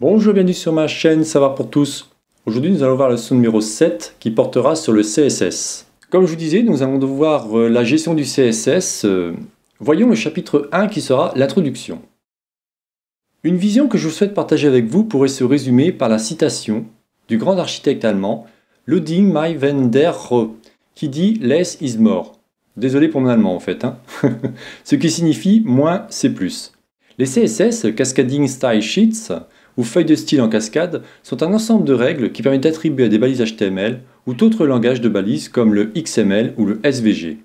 Bonjour, bienvenue sur ma chaîne, ça va pour tous. Aujourd'hui, nous allons voir le leçon numéro 7 qui portera sur le CSS. Comme je vous disais, nous allons devoir euh, la gestion du CSS. Euh, voyons le chapitre 1 qui sera l'introduction. Une vision que je souhaite partager avec vous pourrait se résumer par la citation du grand architecte allemand Ludwig May van der qui dit Less is more. Désolé pour mon allemand en fait, hein. ce qui signifie moins c'est plus. Les CSS, Cascading Style Sheets, ou feuilles de style en cascade sont un ensemble de règles qui permettent d'attribuer à des balises HTML ou d'autres langages de balises comme le XML ou le SVG.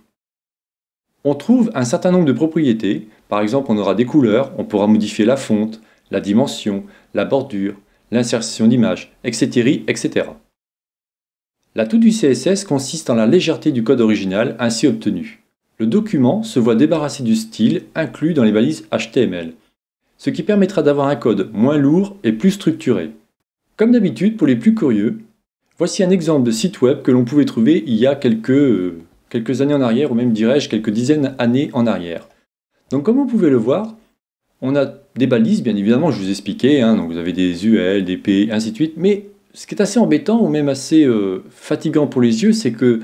On trouve un certain nombre de propriétés, par exemple on aura des couleurs, on pourra modifier la fonte, la dimension, la bordure, l'insertion d'images, etc., etc. L'atout du CSS consiste en la légèreté du code original ainsi obtenu. Le document se voit débarrassé du style inclus dans les balises HTML ce qui permettra d'avoir un code moins lourd et plus structuré. Comme d'habitude, pour les plus curieux, voici un exemple de site web que l'on pouvait trouver il y a quelques, euh, années en arrière, ou même dirais-je quelques dizaines d'années en arrière. Donc comme vous pouvez le voir, on a des balises, bien évidemment, je vous expliquais, hein, donc vous avez des UL, des P, ainsi de suite, mais ce qui est assez embêtant, ou même assez euh, fatigant pour les yeux, c'est que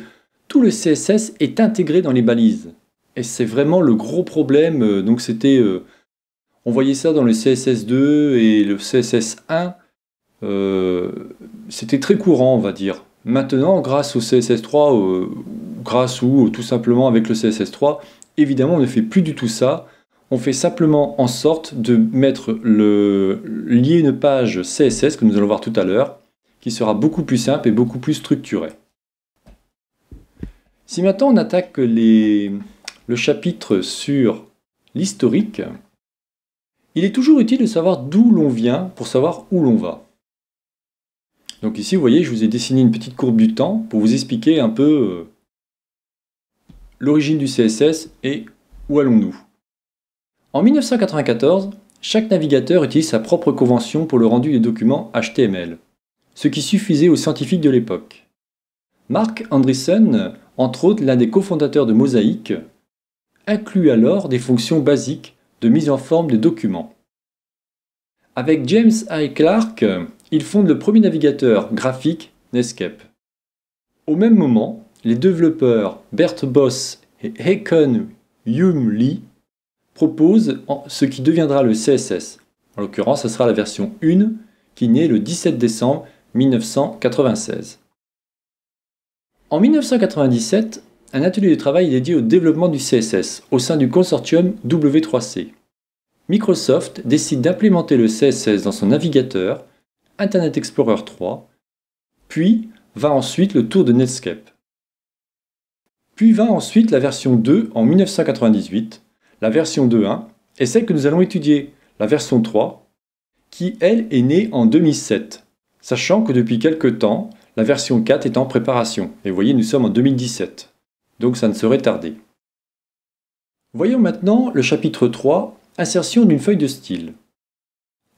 tout le CSS est intégré dans les balises. Et c'est vraiment le gros problème, euh, donc c'était... On voyait ça dans le CSS2 et le CSS1. Euh, c'était très courant, on va dire. Maintenant, grâce au CSS3, euh, grâce ou euh, tout simplement avec le CSS3, évidemment, on ne fait plus du tout ça. On fait simplement en sorte de mettre le lier une page CSS que nous allons voir tout à l'heure, qui sera beaucoup plus simple et beaucoup plus structurée. Si maintenant on attaque le chapitre sur l'historique, il est toujours utile de savoir d'où l'on vient pour savoir où l'on va. Donc ici, vous voyez, je vous ai dessiné une petite courbe du temps pour vous expliquer un peu euh, l'origine du CSS et où allons-nous. En 1994, chaque navigateur utilise sa propre convention pour le rendu des documents HTML, ce qui suffisait aux scientifiques de l'époque. Mark Andreessen, entre autres l'un des cofondateurs de Mosaic, inclut alors des fonctions basiques de mise en forme des documents. Avec James I. Clark, il fonde le premier navigateur graphique Nescape. Au même moment, les développeurs Bert Boss et Haken Hume Lee proposent ce qui deviendra le CSS. En l'occurrence, ce sera la version 1 qui naît le 17 décembre 1996. En 1997, un atelier de travail est dédié au développement du CSS au sein du consortium W3C. Microsoft décide d'implémenter le CSS dans son navigateur, Internet Explorer 3, puis va ensuite le tour de Netscape. Puis va ensuite la version 2 en 1998, la version 2.1 et celle que nous allons étudier, la version 3, qui elle est née en 2007, sachant que depuis quelques temps, la version 4 est en préparation. Et vous voyez, nous sommes en 2017 donc ça ne serait tarder. Voyons maintenant le chapitre 3, insertion d'une feuille de style.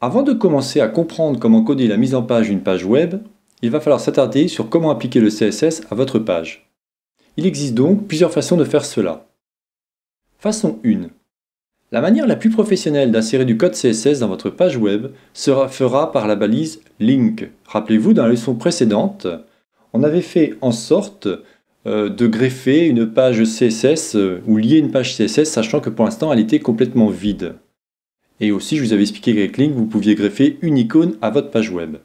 Avant de commencer à comprendre comment coder la mise en page d'une page web, il va falloir s'attarder sur comment appliquer le CSS à votre page. Il existe donc plusieurs façons de faire cela. Façon 1. La manière la plus professionnelle d'insérer du code CSS dans votre page web sera fera par la balise link. Rappelez-vous, dans la leçon précédente, on avait fait en sorte euh, de greffer une page CSS euh, ou lier une page CSS, sachant que pour l'instant elle était complètement vide. Et aussi, je vous avais expliqué qu'avec Link, vous pouviez greffer une icône à votre page web.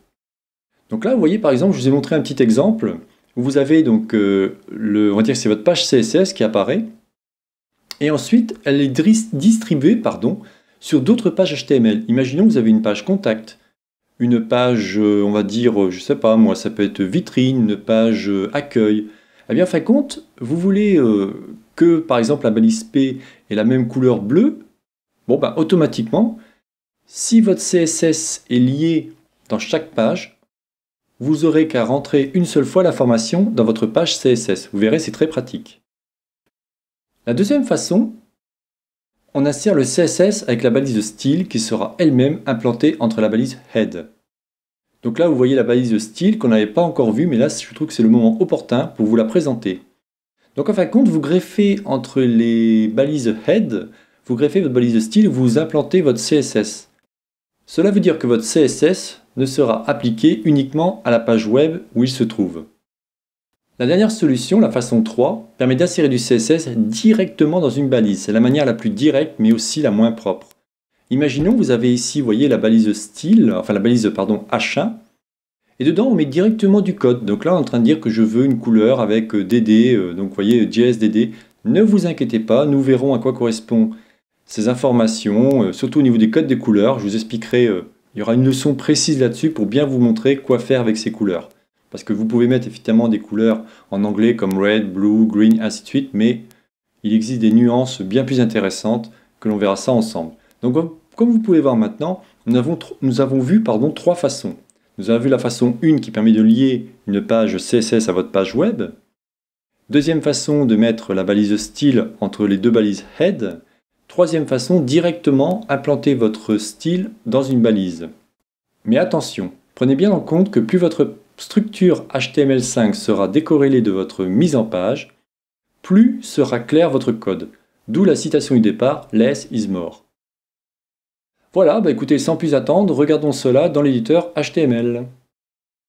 Donc là, vous voyez par exemple, je vous ai montré un petit exemple où vous avez donc euh, le, on va dire que c'est votre page CSS qui apparaît, et ensuite elle est distribuée pardon, sur d'autres pages HTML. Imaginons que vous avez une page contact, une page, on va dire, je sais pas moi, ça peut être vitrine, une page accueil, eh bien, fin compte, vous voulez euh, que, par exemple, la balise P ait la même couleur bleue. Bon, ben, automatiquement, si votre CSS est lié dans chaque page, vous aurez qu'à rentrer une seule fois la formation dans votre page CSS. Vous verrez, c'est très pratique. La deuxième façon, on insère le CSS avec la balise style qui sera elle-même implantée entre la balise head. Donc là, vous voyez la balise de style qu'on n'avait pas encore vue, mais là, je trouve que c'est le moment opportun pour vous la présenter. Donc en fin de compte, vous greffez entre les balises head, vous greffez votre balise de style, vous implantez votre CSS. Cela veut dire que votre CSS ne sera appliqué uniquement à la page web où il se trouve. La dernière solution, la façon 3, permet d'insérer du CSS directement dans une balise. C'est la manière la plus directe mais aussi la moins propre. Imaginons, vous avez ici, voyez, la balise style, enfin la balise, pardon, H1, et dedans, on met directement du code. Donc là, on est en train de dire que je veux une couleur avec DD, euh, euh, donc vous voyez, JSDD. Ne vous inquiétez pas, nous verrons à quoi correspondent ces informations, euh, surtout au niveau des codes des couleurs. Je vous expliquerai, il y aura une leçon précise là-dessus pour bien vous montrer quoi faire avec ces couleurs. Parce que vous pouvez mettre effectivement des couleurs en anglais comme red, blue, green, ainsi de suite, mais il existe des nuances bien plus intéressantes que l'on verra ça ensemble. Donc comme vous pouvez voir maintenant, nous avons, vu pardon, trois façons. Nous avons vu la façon 1 qui permet de lier une page CSS à votre page web. Deuxième façon de mettre la balise style entre les deux balises head. Troisième façon, directement implanter votre style dans une balise. Mais attention, prenez bien en compte que plus votre structure HTML5 sera décorrélée de votre mise en page, plus sera clair votre code. D'où la citation du départ, less is more. Voilà, bah écoutez, sans plus attendre, regardons cela dans l'éditeur HTML.